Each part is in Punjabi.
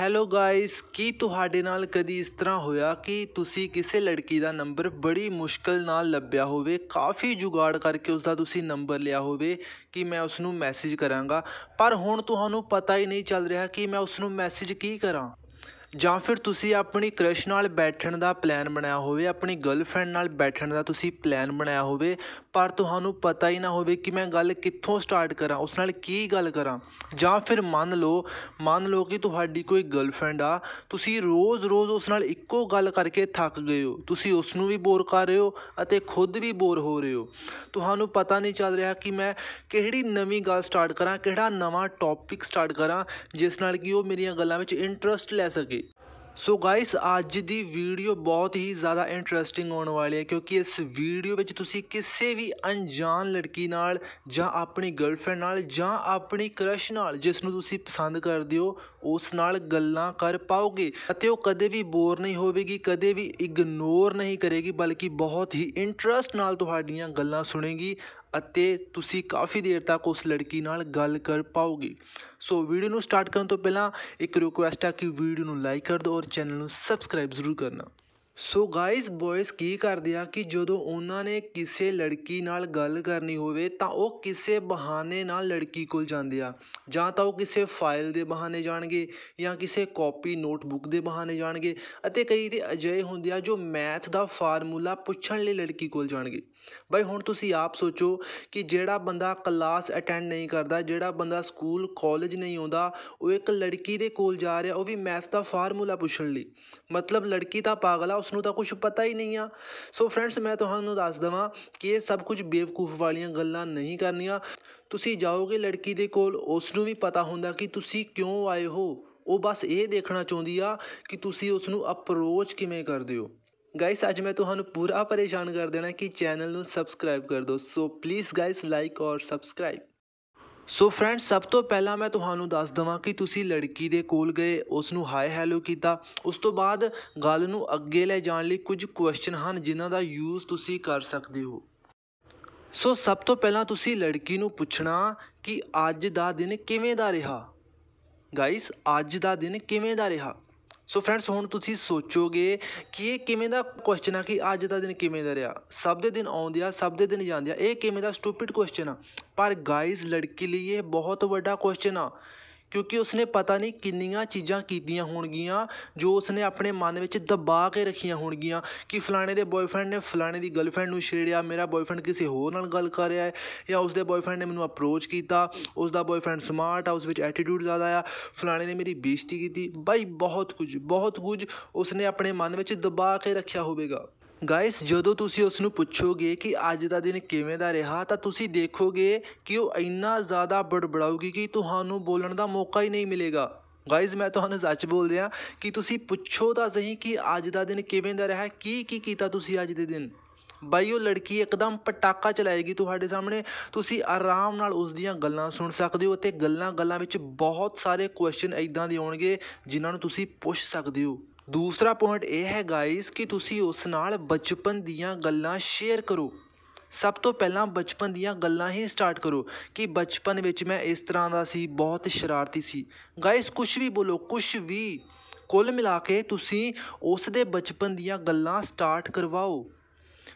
ਹੈਲੋ ਗਾਇਸ ਕੀ ਤੁਹਾਡੇ ਨਾਲ ਕਦੀ ਇਸ ਤਰ੍ਹਾਂ ਹੋਇਆ ਕਿ ਤੁਸੀਂ ਕਿਸੇ ਲੜਕੀ ਦਾ ਨੰਬਰ ਬੜੀ ਮੁਸ਼ਕਲ ਨਾਲ ਲੱਭਿਆ ਹੋਵੇ ਕਾਫੀ ਜੁਗਾੜ ਕਰਕੇ ਉਸ ਦਾ ਤੁਸੀਂ ਨੰਬਰ ਲਿਆ ਹੋਵੇ ਕਿ ਮੈਂ ਉਸ ਨੂੰ ਮੈਸੇਜ ਕਰਾਂਗਾ ਪਰ ਹੁਣ ਤੁਹਾਨੂੰ ਪਤਾ ਹੀ ਨਹੀਂ ਚੱਲ ਰਿਹਾ ਕਿ ਮੈਂ ਉਸ ਨੂੰ ਮੈਸੇਜ ਕੀ ਕਰਾਂ ਜਾਂ ਫਿਰ ਤੁਸੀਂ ਆਪਣੀ ਕ੍ਰਸ਼ ਨਾਲ ਬੈਠਣ ਦਾ ਪਲਾਨ ਬਣਾਇਆ ਹੋਵੇ ਆਪਣੀ ਗਰਲਫ੍ਰੈਂਡ ਨਾਲ ਬੈਠਣ ਦਾ ਤੁਸੀਂ ਪਲਾਨ ਬਣਾਇਆ ਹੋਵੇ ਪਰ ਤੁਹਾਨੂੰ ਪਤਾ ਹੀ ਨਾ ਹੋਵੇ ਕਿ ਮੈਂ ਗੱਲ ਕਿੱਥੋਂ ਸਟਾਰਟ ਕਰਾਂ ਉਸ ਨਾਲ ਕੀ ਗੱਲ ਕਰਾਂ ਜਾਂ ਫਿਰ ਮੰਨ ਲਓ ਮੰਨ ਲਓ ਕਿ ਤੁਹਾਡੀ ਕੋਈ ਗਰਲਫ੍ਰੈਂਡ ਆ ਤੁਸੀਂ ਰੋਜ਼-ਰੋਜ਼ ਉਸ ਨਾਲ ਇੱਕੋ ਗੱਲ ਕਰਕੇ ਥੱਕ ਗਏ ਹੋ ਤੁਸੀਂ ਉਸ ਨੂੰ ਵੀ ਬੋਰ ਕਰ ਰਹੇ ਹੋ ਅਤੇ ਖੁਦ ਵੀ ਬੋਰ ਹੋ ਰਹੇ ਹੋ ਤੁਹਾਨੂੰ ਪਤਾ ਨਹੀਂ ਚੱਲ ਰਿਹਾ ਕਿ ਮੈਂ ਕਿਹੜੀ ਨਵੀਂ ਗੱਲ ਸਟਾਰਟ ਕਰਾਂ ਕਿਹੜਾ ਨਵਾਂ ਟੌਪਿਕ ਸਟਾਰਟ ਕਰਾਂ ਜਿਸ ਨਾਲ ਕਿ ਉਹ ਮੇਰੀਆਂ ਗੱਲਾਂ ਵਿੱਚ ਇੰਟਰਸਟ ਲੈ ਸਕੇ ਸੋ ਗਾਇਸ ਅੱਜ ਦੀ ਵੀਡੀਓ ਬਹੁਤ ਹੀ ਜ਼ਿਆਦਾ ਇੰਟਰਸਟਿੰਗ ਹੋਣ ਵਾਲੀ ਹੈ ਕਿਉਂਕਿ ਇਸ ਵੀਡੀਓ ਵਿੱਚ ਤੁਸੀਂ ਕਿਸੇ ਵੀ ਅਣਜਾਣ ਲੜਕੀ ਨਾਲ ਜਾਂ ਆਪਣੀ ਗਰਲਫ੍ਰੈਂਡ ਨਾਲ ਜਾਂ ਆਪਣੀ ਕ੍ਰਸ਼ ਨਾਲ ਜਿਸ ਨੂੰ ਤੁਸੀਂ ਪਸੰਦ ਕਰਦੇ ਹੋ ਉਸ ਨਾਲ ਗੱਲਾਂ ਕਰ ਪਾਓਗੇ ਅਤੇ ਉਹ ਕਦੇ ਵੀ ਬੋਰ ਨਹੀਂ ਹੋਵੇਗੀ ਕਦੇ ਵੀ ਇਗਨੋਰ ਨਹੀਂ ਕਰੇਗੀ ਬਲਕਿ ਬਹੁਤ ਹੀ ਇੰਟਰਸਟ ਨਾਲ ਤੁਹਾਡੀਆਂ ਗੱਲਾਂ ਸੁਣੇਗੀ ਅਤੇ ਤੁਸੀਂ ਕਾਫੀ ਦੇਰ ਤੱਕ ਉਸ ਲੜਕੀ ਨਾਲ ਗੱਲ ਕਰ ਪਾਓਗੇ ਸੋ ਵੀਡੀਓ ਨੂੰ ਸਟਾਰਟ ਕਰਨ ਤੋਂ ਪਹਿਲਾਂ ਇੱਕ ਰਿਕੁਐਸਟ ਹੈ ਕਿ ਵੀਡੀਓ ਨੂੰ ਲਾਈਕ ਕਰ ਦਿਓ ਔਰ ਚੈਨਲ ਨੂੰ ਸਬਸਕ੍ਰਾਈਬ ਜ਼ਰੂਰ ਕਰਨਾ ਸੋ ਗਾਇਸ ਬॉयਜ਼ ਕੀ ਕਰਦੇ ਆ ਕਿ ਜਦੋਂ ਉਹਨਾਂ ਨੇ ਕਿਸੇ ਲੜਕੀ ਨਾਲ ਗੱਲ ਕਰਨੀ ਹੋਵੇ ਤਾਂ ਉਹ ਕਿਸੇ ਬਹਾਨੇ ਨਾਲ ਲੜਕੀ ਕੋਲ ਜਾਂਦੇ ਆ ਜਾਂ ਤਾਂ ਉਹ ਕਿਸੇ ਫਾਈਲ ਦੇ ਬਹਾਨੇ ਜਾਣਗੇ ਜਾਂ ਕਿਸੇ ਕਾਪੀ ਨੋਟਬੁੱਕ ਦੇ ਬਹਾਨੇ ਜਾਣਗੇ ਅਤੇ ਕਈ ਤੇ ਅਜੇ ਹੁੰਦੇ ਆ ਜੋ ਮੈਥ ਦਾ ਫਾਰਮੂਲਾ ਪੁੱਛਣ ਲਈ ਲੜਕੀ ਕੋਲ ਜਾਣਗੇ ਬਈ ਹੁਣ ਤੁਸੀਂ ਆਪ ਸੋਚੋ ਕਿ ਜਿਹੜਾ ਬੰਦਾ ਕਲਾਸ ਅਟੈਂਡ ਨਹੀਂ ਕਰਦਾ ਜਿਹੜਾ ਬੰਦਾ ਸਕੂਲ ਕਾਲਜ ਨਹੀਂ ਆਉਂਦਾ ਉਹ ਇੱਕ ਲੜਕੀ ਦੇ ਕੋਲ ਜਾ ਰਿਹਾ ਉਹ ਵੀ ਮੈਥ ਦਾ ਫਾਰਮੂਲਾ ਪੁੱਛਣ ਲਈ ਮਤਲਬ ਲੜਕੀ ਤਾਂ ਪਾਗਲ ਆ ਉਸ ਨੂੰ ਤਾਂ ਕੁਝ ਪਤਾ ਹੀ ਨਹੀਂ ਆ ਸੋ ਫਰੈਂਡਸ ਮੈਂ ਤੁਹਾਨੂੰ ਦੱਸ ਦਵਾਂ ਕਿ ਇਹ ਸਭ ਕੁਝ ਬੇਵਕੂਫ ਵਾਲੀਆਂ ਗੱਲਾਂ ਨਹੀਂ ਕਰਨੀਆਂ ਤੁਸੀਂ ਜਾਓਗੇ ਲੜਕੀ ਦੇ ਕੋਲ ਉਸ ਨੂੰ ਵੀ ਪਤਾ ਹੁੰਦਾ ਕਿ ਤੁਸੀਂ ਕਿਉਂ ਆਏ ਹੋ ਉਹ ਬਸ ਇਹ ਦੇਖਣਾ ਚਾਹੁੰਦੀ ਆ ਕਿ ਤੁਸੀਂ ਉਸ ਨੂੰ ਅਪਰੋਚ ਕਿਵੇਂ ਕਰਦੇ ਹੋ ਗਾਇਸ ਅੱਜ ਮੈਂ ਤੁਹਾਨੂੰ ਪੂਰਾ ਪਰੇਸ਼ਾਨ ਕਰ ਦੇਣਾ ਕਿ ਚੈਨਲ ਨੂੰ ਸਬਸਕ੍ਰਾਈਬ ਕਰ ਦਿਓ ਸੋ ਪਲੀਜ਼ ਗਾਇਸ ਲਾਈਕ ਔਰ ਸਬਸਕ੍ਰਾਈਬ ਸੋ ਫਰੈਂਡਸ ਸਭ ਤੋਂ ਪਹਿਲਾਂ ਮੈਂ ਤੁਹਾਨੂੰ ਦੱਸ ਦਵਾਂ ਕਿ ਤੁਸੀਂ ਲੜਕੀ ਦੇ ਕੋਲ ਗਏ ਉਸ ਨੂੰ ਹਾਈ ਹੈਲੋ ਕੀਤਾ ਉਸ ਤੋਂ ਬਾਅਦ ਗੱਲ ਨੂੰ ਅੱਗੇ ਲੈ ਜਾਣ ਲਈ ਕੁਝ ਕੁਐਸਚਨ ਹਨ ਜਿਨ੍ਹਾਂ ਦਾ ਯੂਜ਼ ਤੁਸੀਂ ਕਰ ਸਕਦੇ ਹੋ ਸੋ ਸਭ ਤੋਂ ਪਹਿਲਾਂ ਤੁਸੀਂ ਲੜਕੀ ਨੂੰ ਪੁੱਛਣਾ ਕਿ ਅੱਜ ਦਾ ਦਿਨ ਕਿਵੇਂ ਦਾ ਰਿਹਾ ਗਾਇਸ ਅੱਜ ਦਾ ਦਿਨ ਕਿਵੇਂ ਦਾ ਰਿਹਾ ਸੋ ਫਰੈਂਡਸ ਹੁਣ ਤੁਸੀਂ ਸੋਚੋਗੇ ਕਿ ਇਹ ਕਿਵੇਂ ਦਾ ਕੁਐਸਚਨ ਆ ਕਿ ਅੱਜ ਦਾ ਦਿਨ ਕਿਵੇਂ ਦਾ ਰਿਹਾ ਸਭ ਦੇ ਦਿਨ ਆਉਂਦੇ ਆ ਸਭ ਦੇ ਦਿਨ ਜਾਂਦੇ ਆ ਇਹ ਕਿਵੇਂ ਦਾ ਸਟੂਪਿਡ ਕੁਐਸਚਨ ਆ ਪਰ ਗਾਇਜ਼ ਲੜਕੀ ਲਈ ਇਹ ਬਹੁਤ ਵੱਡਾ ਕੁਐਸਚਨ ਆ ਕਿਉਂਕਿ ਉਸਨੇ ਪਤਾ ਨਹੀਂ ਕਿੰਨੀਆਂ ਚੀਜ਼ਾਂ ਕੀਤੀਆਂ ਹੋਣਗੀਆਂ ਜੋ ਉਸਨੇ ਆਪਣੇ ਮਨ ਵਿੱਚ ਦਬਾ ਕੇ ਰੱਖੀਆਂ ਹੋਣਗੀਆਂ ਕਿ ਫਲਾਣੇ ਦੇ ਬॉयਫ੍ਰੈਂਡ ਨੇ ਫਲਾਣੇ ਦੀ ਗਰਲਫ੍ਰੈਂਡ ਨੂੰ ਛੇੜਿਆ ਮੇਰਾ ਬॉयਫ੍ਰੈਂਡ ਕਿਸੇ ਹੋਰ ਨਾਲ ਗੱਲ ਕਰ ਰਿਹਾ ਹੈ ਜਾਂ ਉਸਦੇ ਬॉयਫ੍ਰੈਂਡ ਨੇ ਮੈਨੂੰ ਅਪਰੋਚ ਕੀਤਾ ਉਸ ਦਾ ਬॉयਫ੍ਰੈਂਡ ਸਮਾਰਟ ਆ ਉਸ ਵਿੱਚ ਐਟੀਟਿਊਡ ਜ਼ਿਆਦਾ ਆ ਫਲਾਣੇ ਨੇ ਮੇਰੀ ਬੇਇੱਜ਼ਤੀ ਕੀਤੀ ਬਾਈ ਬਹੁਤ ਕੁਝ ਬਹੁਤ ਕੁਝ ਉਸਨੇ ਆਪਣੇ ਮਨ ਵਿੱਚ ਦਬਾ ਕੇ ਰੱਖਿਆ ਹੋਵੇਗਾ ਗਾਇਸ ਜਦੋਂ ਤੁਸੀਂ ਉਸ ਨੂੰ ਪੁੱਛੋਗੇ ਕਿ ਅੱਜ ਦਾ ਦਿਨ ਕਿਵੇਂ ਦਾ ਰਿਹਾ ਤਾਂ ਤੁਸੀਂ ਦੇਖੋਗੇ ਕਿ ਉਹ ਇੰਨਾ ਜ਼ਿਆਦਾ ਬੜਬੜਾਊਗੀ ਕਿ ਤੁਹਾਨੂੰ ਬੋਲਣ ਦਾ ਮੌਕਾ ਹੀ ਨਹੀਂ ਮਿਲੇਗਾ ਗਾਇਸ ਮੈਂ ਤੁਹਾਨੂੰ ਸੱਚ ਬੋਲ ਰਿਹਾ ਕਿ ਤੁਸੀਂ ਪੁੱਛੋ ਤਾਂ ਸਹੀ ਕਿ ਅੱਜ ਦਾ ਦਿਨ ਕਿਵੇਂ ਦਾ ਰਿਹਾ ਕੀ ਕੀ ਕੀਤਾ ਤੁਸੀਂ ਅੱਜ ਦੇ ਦਿਨ ਬਾਈ ਉਹ ਲੜਕੀ ਇੱਕਦਮ ਪਟਾਕਾ ਚਲਾਏਗੀ ਤੁਹਾਡੇ ਸਾਹਮਣੇ ਤੁਸੀਂ ਆਰਾਮ ਨਾਲ ਉਸ ਦੀਆਂ ਗੱਲਾਂ ਸੁਣ ਸਕਦੇ ਹੋ ਅਤੇ ਗੱਲਾਂ ਗੱਲਾਂ ਵਿੱਚ ਬਹੁਤ ਸਾਰੇ ਕੁਐਸਚਨ ਇਦਾਂ ਦੇ ਆਉਣਗੇ ਜਿਨ੍ਹਾਂ ਨੂੰ ਤੁਸੀਂ ਪੁੱਛ ਸਕਦੇ ਹੋ ਦੂਸਰਾ ਪੁਆਇੰਟ ਇਹ ਹੈ ਗਾਇਸ ਕਿ ਤੁਸੀਂ ਉਸ ਨਾਲ ਬਚਪਨ ਦੀਆਂ ਗੱਲਾਂ ਸ਼ੇਅਰ ਕਰੋ ਸਭ ਤੋਂ ਪਹਿਲਾਂ ਬਚਪਨ ਦੀਆਂ ਗੱਲਾਂ ਹੀ ਸਟਾਰਟ ਕਰੋ ਕਿ ਬਚਪਨ ਵਿੱਚ ਮੈਂ ਇਸ ਤਰ੍ਹਾਂ ਦਾ ਸੀ ਬਹੁਤ ਸ਼ਰਾਰਤੀ ਸੀ ਗਾਇਸ ਕੁਝ ਵੀ ਬੋਲੋ ਕੁਝ ਵੀ ਕੁੱਲ ਮਿਲਾ ਕੇ ਤੁਸੀਂ ਉਸ ਦੇ ਬਚਪਨ ਦੀਆਂ ਗੱਲਾਂ ਸਟਾਰਟ ਕਰਵਾਓ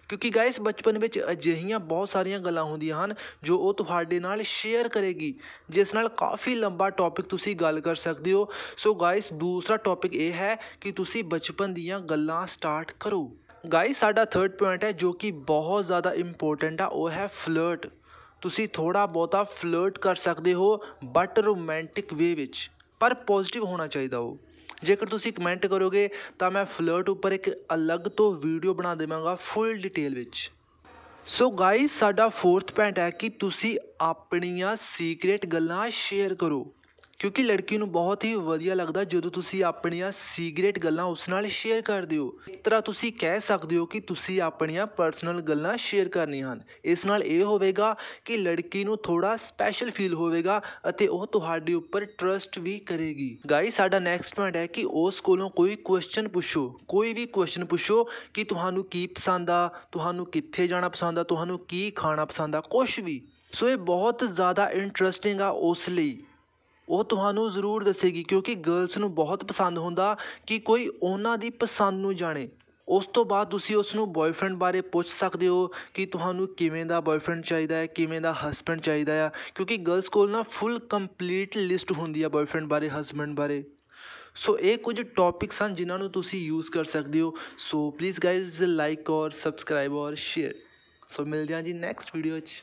ਕਿਉਂਕਿ ਗਾਇਸ ਬਚਪਨ ਵਿੱਚ ਅਜਿਹੀਆਂ ਬਹੁਤ ਸਾਰੀਆਂ ਗੱਲਾਂ ਹੁੰਦੀਆਂ ਹਨ ਜੋ ਉਹ ਤੁਹਾਡੇ ਨਾਲ ਸ਼ੇਅਰ ਕਰੇਗੀ ਜਿਸ ਨਾਲ ਕਾਫੀ ਲੰਬਾ ਟੌਪਿਕ ਤੁਸੀਂ ਗੱਲ ਕਰ ਸਕਦੇ ਹੋ ਸੋ ਗਾਇਸ ਦੂਸਰਾ ਟੌਪਿਕ ਇਹ ਹੈ ਕਿ ਤੁਸੀਂ ਬਚਪਨ ਦੀਆਂ ਗੱਲਾਂ ਸਟਾਰਟ ਕਰੋ ਗਾਇਸ ਸਾਡਾ ਥਰਡ ਪੁਆਇੰਟ ਹੈ ਜੋ ਕਿ ਬਹੁਤ ਜ਼ਿਆਦਾ ਇੰਪੋਰਟੈਂਟ ਆ ਉਹ ਹੈ ਫਲਰਟ ਤੁਸੀਂ ਥੋੜਾ ਬਹੁਤਾ ਫਲਰਟ ਕਰ ਸਕਦੇ ਹੋ ਬਟ ਰੋਮਾਂਟਿਕ ਵੇ ਵਿੱਚ ਪਰ ਪੋਜ਼ਿਟਿਵ ਹੋਣਾ ਚਾਹੀਦਾ ਉਹ ਜੇਕਰ ਤੁਸੀਂ ਕਮੈਂਟ ਕਰੋਗੇ ਤਾਂ ਮੈਂ ਫਲਰਟ ਉੱਪਰ ਇੱਕ ਅਲੱਗ ਤੋਂ ਵੀਡੀਓ ਬਣਾ ਦੇਵਾਂਗਾ ਫੁੱਲ ਡਿਟੇਲ ਵਿੱਚ ਸੋ ਗਾਇਸ ਸਾਡਾ ਫੋਰਥ ਪੁਆਇੰਟ ਹੈ ਕਿ ਤੁਸੀਂ ਆਪਣੀਆਂ ਸੀਕ੍ਰੀਟ ਗੱਲਾਂ ਸ਼ੇਅਰ ਕਰੋ ਕਿਉਂਕਿ ਲੜਕੀ ਨੂੰ ਬਹੁਤ ਹੀ ਵਧੀਆ ਲੱਗਦਾ ਜਦੋਂ ਤੁਸੀਂ ਆਪਣੀਆਂ ਸੀਕ੍ਰੀਟ ਗੱਲਾਂ ਉਸ ਨਾਲ ਸ਼ੇਅਰ ਕਰਦੇ ਹੋ ਇਸ ਤਰ੍ਹਾਂ ਤੁਸੀਂ ਕਹਿ ਸਕਦੇ ਹੋ ਕਿ ਤੁਸੀਂ ਆਪਣੀਆਂ ਪਰਸਨਲ ਗੱਲਾਂ ਸ਼ੇਅਰ ਕਰਨੀਆਂ ਹਨ ਇਸ ਨਾਲ ਇਹ ਹੋਵੇਗਾ ਕਿ ਲੜਕੀ ਨੂੰ ਥੋੜਾ ਸਪੈਸ਼ਲ ਫੀਲ ਹੋਵੇਗਾ ਅਤੇ ਉਹ ਤੁਹਾਡੇ ਉੱਪਰ ਟਰਸਟ ਵੀ ਕਰੇਗੀ ਗਾਈ ਸਾਡਾ ਨੈਕਸਟ ਪੁਆਇੰਟ ਹੈ ਕਿ ਉਸ ਕੋਲੋਂ ਕੋਈ ਕੁਐਸਚਨ ਪੁੱਛੋ ਕੋਈ ਵੀ ਕੁਐਸਚਨ ਪੁੱਛੋ ਕਿ ਤੁਹਾਨੂੰ ਕੀ ਪਸੰਦ ਆ ਤੁਹਾਨੂੰ ਕਿੱਥੇ ਜਾਣਾ ਪਸੰਦ ਆ ਤੁਹਾਨੂੰ ਕੀ ਖਾਣਾ ਪਸੰਦ ਆ ਕੁਝ ਵੀ ਸੋ ਇਹ ਬਹੁਤ ਜ਼ਿਆਦਾ ਇੰਟਰਸਟਿੰਗ ਆ ਉਸ ਲਈ ਉਹ ਤੁਹਾਨੂੰ ਜ਼ਰੂਰ ਦੱਸੇਗੀ ਕਿਉਂਕਿ ਗਰਲਸ ਨੂੰ ਬਹੁਤ ਪਸੰਦ ਹੁੰਦਾ ਕਿ ਕੋਈ ਉਹਨਾਂ ਦੀ ਪਸੰਦ ਨੂੰ ਜਾਣੇ ਉਸ ਤੋਂ ਬਾਅਦ ਤੁਸੀਂ ਉਸ ਨੂੰ ਬॉयਫ੍ਰੈਂਡ ਬਾਰੇ ਪੁੱਛ ਸਕਦੇ ਹੋ ਕਿ ਤੁਹਾਨੂੰ ਕਿਵੇਂ ਦਾ ਬॉयਫ੍ਰੈਂਡ ਚਾਹੀਦਾ ਹੈ ਕਿਵੇਂ ਦਾ ਹਸਬੰਡ ਚਾਹੀਦਾ ਹੈ ਕਿਉਂਕਿ ਗਰਲਸ ਕੋਲ ਨਾ ਫੁੱਲ ਕੰਪਲੀਟ ਲਿਸਟ ਹੁੰਦੀ ਹੈ ਬॉयਫ੍ਰੈਂਡ ਬਾਰੇ ਹਸਬੰਡ ਬਾਰੇ ਸੋ ਇਹ ਕੁਝ ਟੌਪਿਕਸ ਹਨ ਜਿਨ੍ਹਾਂ ਨੂੰ ਤੁਸੀਂ ਯੂਜ਼ ਕਰ ਸਕਦੇ ਹੋ ਸੋ ਪਲੀਜ਼ ਗਾਇਜ਼ ਲਾਈਕ ਔਰ ਸਬਸਕ੍ਰਾਈਬ ਔਰ ਸ਼ੇਅਰ ਸੋ ਮਿਲਦੇ ਹਾਂ ਜੀ ਨੈਕਸਟ ਵੀਡੀਓ 'ਚ